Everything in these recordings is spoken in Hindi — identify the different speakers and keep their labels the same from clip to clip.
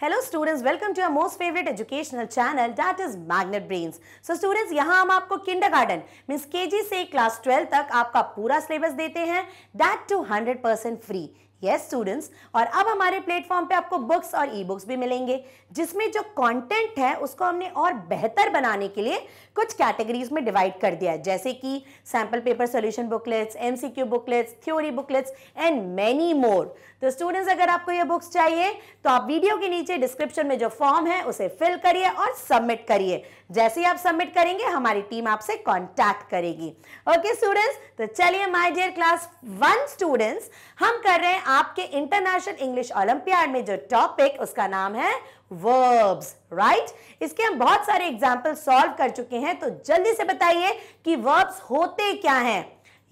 Speaker 1: Hello students welcome to our most favourite educational channel that is Magnet Brains so students यहाँ हम आपको किंडर गार्डन मीन्स के से क्लास ट्वेल्व तक आपका पूरा सिलेबस देते हैं that two hundred percent free yes students और अब हमारे प्लेटफॉर्म पे आपको बुक्स और ई बुक्स भी मिलेंगे जिसमें जो कंटेंट है उसको हमने और बेहतर बनाने के लिए कुछ कैटेगरीज में डिवाइड कर दिया है जैसे कि sample paper solution booklets MCQ booklets theory booklets and many more तो स्टूडेंट्स अगर आपको ये बुक्स चाहिए तो आप वीडियो के नीचे डिस्क्रिप्शन में जो फॉर्म है उसे फिल करिए और सबमिट करिए जैसे ही आप सबमिट करेंगे हमारी टीम आपसे कॉन्टैक्ट करेगी ओके स्टूडेंट्स तो चलिए my dear class one students हम कर रहे हैं आपके इंटरनेशनल इंग्लिश ओलंपियाड में जो टॉपिक उसका नाम है वर्ब्स राइट right? इसके हम बहुत सारे एग्जाम्पल सॉल्व कर चुके हैं तो जल्दी से बताइए कि वर्ब्स होते क्या हैं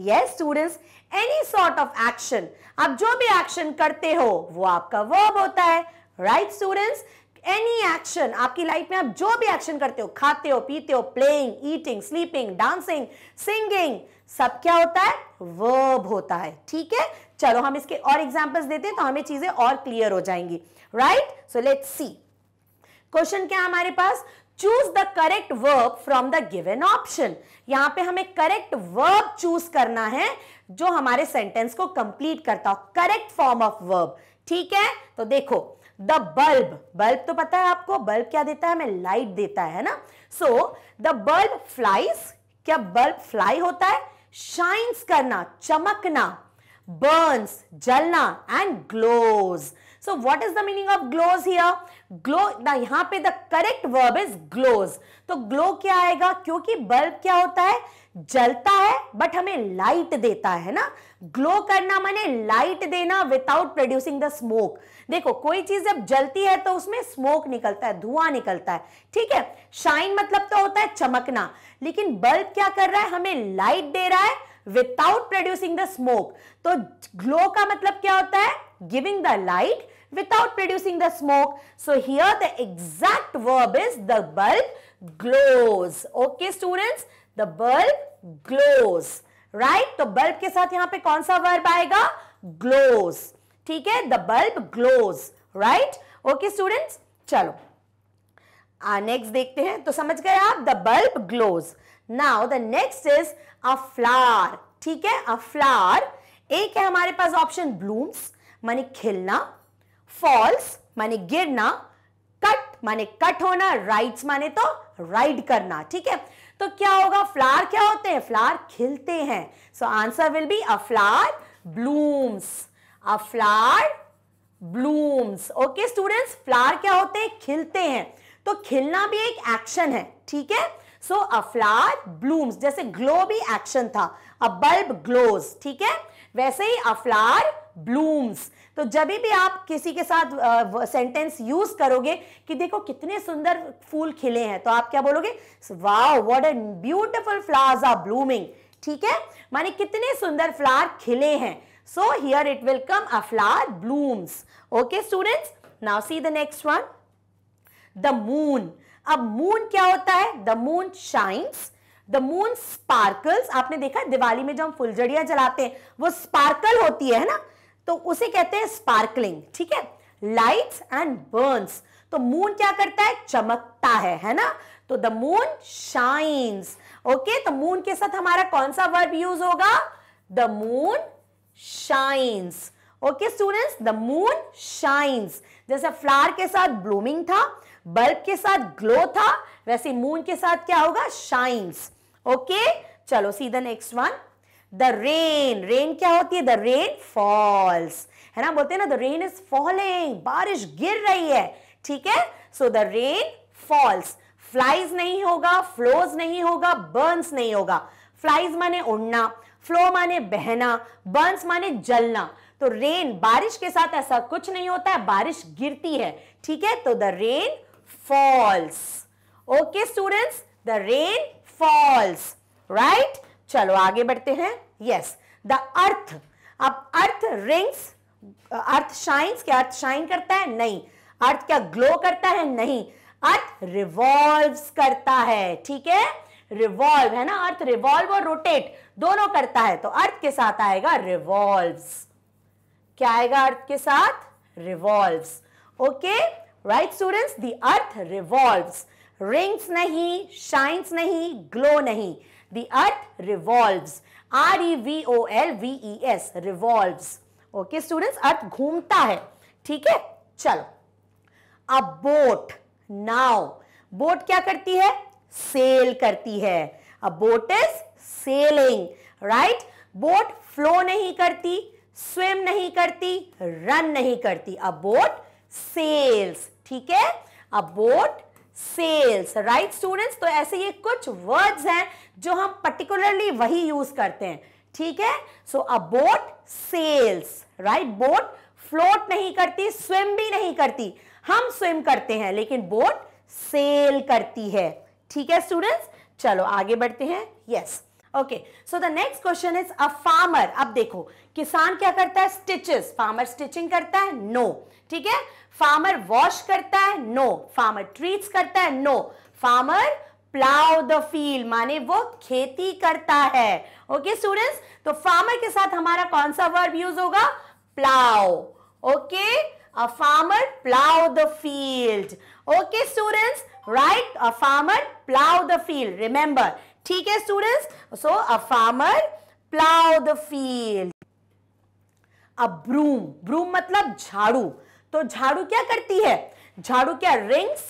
Speaker 1: yes students any sort of action आप जो भी एक्शन करते हो वो आपका वर्ब होता है right right, students any action आपकी लाइफ में आप जो भी एक्शन करते हो खाते हो पीते हो playing eating sleeping dancing singing सब क्या होता है वर्ब होता है ठीक है चलो हम इसके और एग्जाम्पल्स देते हैं तो हमें चीजें और क्लियर हो जाएंगी right so let's see question क्या हमारे पास choose the correct verb from the given option यहां पे हमें करेक्ट वर्ब चूज करना है जो हमारे सेंटेंस को कंप्लीट करता हो करेक्ट फॉर्म ऑफ वर्ब ठीक है तो देखो द बल्ब बल्ब तो पता है आपको बल्ब क्या देता है हमें लाइट देता है ना सो द बल्ब फ्लाइज क्या बल्ब फ्लाई होता है शाइन्स करना चमकना बर्न्स जलना and glows so what is the meaning of glows here glow the यहां पे the correct verb is glows तो ग्लो क्या आएगा क्योंकि बल्ब क्या होता है जलता है बट हमें लाइट देता है ना ग्लो करना माने लाइट देना विदाउट प्रोड्यूसिंग द स्मोक देखो कोई चीज जब जलती है तो उसमें स्मोक निकलता है धुआं निकलता है ठीक है शाइन मतलब तो होता है चमकना लेकिन बल्ब क्या कर रहा है हमें लाइट दे रहा है विदाउट प्रोड्यूसिंग द स्मोक तो ग्लो का मतलब क्या होता है giving the light without producing the smoke so here the exact verb is the bulb glows okay students the bulb glows right तो बल्ब के साथ यहां पे कौन सा वर्ब आएगा ग्लोज ठीक है the bulb glows right okay students चलो नेक्स्ट देखते हैं तो समझ गए आप the bulb glows now the next is a flower ठीक है अ फ्लावर एक है हमारे पास ऑप्शन ब्लूम्स माने खिलना फॉल्स माने गिरना कट माने कट होना राइट्स माने तो राइड करना ठीक है तो क्या होगा फ्लावर क्या होते हैं फ्लावर खिलते हैं so answer will be a flower blooms a flower blooms okay students flower क्या होते हैं खिलते हैं तो खिलना भी एक एक्शन है ठीक है सो अ फ्लावर ब्लूम्स जैसे ग्लो भी एक्शन था अ बल्ब ग्लोज ठीक है वैसे ही अ फ्लावर ब्लूम्स तो जब भी आप किसी के साथ सेंटेंस यूज करोगे कि देखो कितने सुंदर फूल खिले हैं तो आप क्या बोलोगे wow what a beautiful flowers are blooming ठीक है माने कितने सुंदर फ्लावर खिले हैं so here it will come a flower blooms okay students now see the next one the moon अब मून क्या होता है the moon shines the moon sparkles आपने देखा दिवाली में जो हम फुलझड़ियां जलाते हैं वो स्पार्कल होती है ना तो उसे कहते हैं स्पार्कलिंग ठीक है लाइट्स एंड बर्न्स तो मून क्या करता है चमकता है है ना तो द मून शाइन्स ओके तो मून के साथ हमारा कौन सा वर्ब यूज होगा the moon shines okay students the moon shines जैसे फ्लावर के साथ ब्लूमिंग था बल्ब के साथ ग्लो था वैसे मून के साथ क्या होगा शाइन्स ओके okay? चलो see the next one the rain rain क्या होती है द रेन फॉल्स है ना बोलते हैं ना द रेन इज फॉलिंग बारिश गिर रही है ठीक है so the rain falls flies नहीं होगा फ्लोज नहीं होगा बर्न्स नहीं होगा फ्लाइज माने उड़ना फ्लो माने बहना बर्न्स माने जलना तो रेन बारिश के साथ ऐसा कुछ नहीं होता है बारिश गिरती है ठीक है तो the rain falls okay students the rain falls right चलो आगे बढ़ते हैं यस द अर्थ अब अर्थ रिंग्स अर्थ शाइन्स क्या अर्थ शाइन करता है नहीं अर्थ क्या ग्लो करता है नहीं अर्थ रिवॉल्व करता है ठीक है रिवॉल्व है ना अर्थ रिवॉल्व और रोटेट दोनों करता है तो अर्थ के साथ आएगा रिवॉल्व क्या आएगा अर्थ के साथ revolve okay right students the earth revolve rings नहीं शाइन्स नहीं ग्लो नहीं the earth revolve R E V O L V S revolves okay students earth घूमता है ठीक है चलो अब बोट नाव बोट क्या करती है सेल करती है a boat is sailing right boat flow नहीं करती स्विम नहीं करती रन नहीं करती अ बोट सेल्स ठीक है a boat sails right students तो ऐसे ये कुछ वर्ड्स हैं जो हम पर्टिकुलरली वही यूज करते हैं ठीक है so a boat sails right boat float नहीं करती स्विम भी नहीं करती हम स्विम करते हैं लेकिन बोट सेल करती है ठीक है स्टूडेंट्स चलो आगे बढ़ते हैं yes yes. Okay so the next question is a farmer अब देखो किसान क्या करता है स्टिचेस फार्मर स्टिचिंग करता है नो no. ठीक है फार्मर वॉश करता है नो फार्मर ट्रीट्स करता है no farmer plough the field माने वो खेती करता है ओके स्टूडेंट्स तो फार्मर के साथ हमारा कौन सा वर्ब यूज होगा plough okay a farmer plough the field okay students right a farmer plough the field remember ठीक है students so a farmer plough the field a broom broom मतलब झाड़ू तो झाड़ू क्या करती है झाड़ू क्या रिंग्स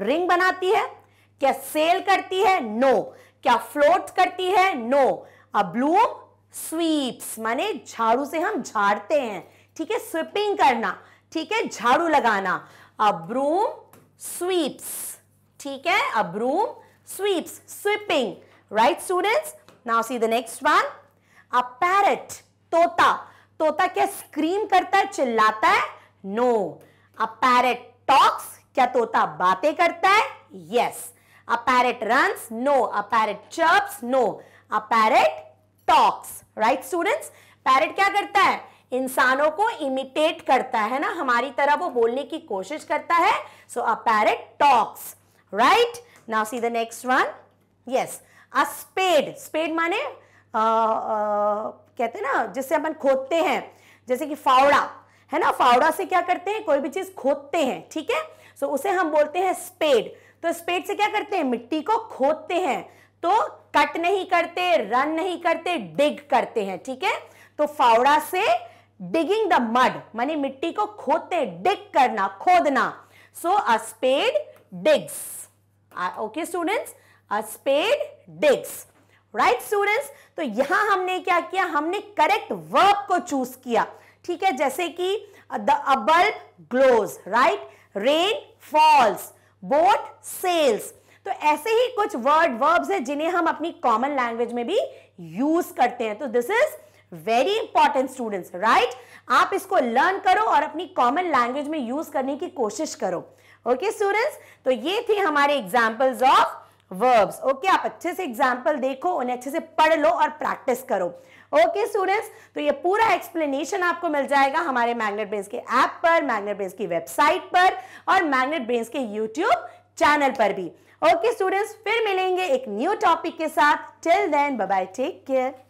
Speaker 1: रिंग बनाती है क्या सेल करती है नो no. क्या फ्लोट करती है नो अ ब्लूम स्वीप्स माने झाड़ू से हम झाड़ते हैं ठीक है स्वीपिंग करना ठीक है झाड़ू लगाना अब्रूम स्वीप्स ठीक है a broom broom sweeps, sweeping. Right students? Now see the next one. A parrot, tota tota kya scream karta hai chillata hai No. A parrot talks. kya tota बातें karta hai Yes. A parrot runs? No. A parrot chirps? No. A parrot talks. Right students? Parrot kya karta hai इंसानों को इमिटेट करता है ना हमारी तरह वो बोलने की कोशिश करता है so a parrot talks right now see the next one yes a spade spade माने कहते हैं ना जिससे अपन खोदते हैं जैसे कि फावड़ा है ना फावड़ा से क्या करते हैं कोई भी चीज खोदते हैं ठीक है सो so, उसे हम बोलते हैं स्पेड तो स्पेड से क्या करते हैं मिट्टी को खोदते हैं तो कट नहीं करते रन नहीं करते डिग करते हैं ठीक है तो फावड़ा से डिगिंग द मड माने मिट्टी को खोदते डिग करना खोदना so a spade digs uh, okay students a spade digs right to students तो यहां हमने क्या किया हमने करेक्ट वर्ब को चूज किया ठीक है जैसे कि the uh, bulb glows right rain falls boat sails तो ऐसे ही कुछ वर्ड वर्ब्स हैं जिन्हें हम अपनी कॉमन लैंग्वेज में भी यूज करते हैं तो this is very important students right आप इसको लर्न करो और अपनी कॉमन लैंग्वेज में यूज करने की कोशिश करो ओके स्टूडेंट्स तो ये थी हमारे एग्जाम्पल्स ऑफ वर्ब्स ओके आप अच्छे से एग्जाम्पल देखो उन्हें अच्छे से पढ़ लो और प्रैक्टिस करो ओके स्टूडेंट्स तो ये पूरा एक्सप्लेनेशन आपको मिल जाएगा हमारे मैग्नेट ब्रेन्स के ऐप पर मैग्नेट ब्रेन्स की वेबसाइट पर और मैग्नेट ब्रेन्स के यूट्यूब चैनल पर भी ओके स्टूडेंट्स फिर मिलेंगे एक न्यू टॉपिक के साथ till then bye take care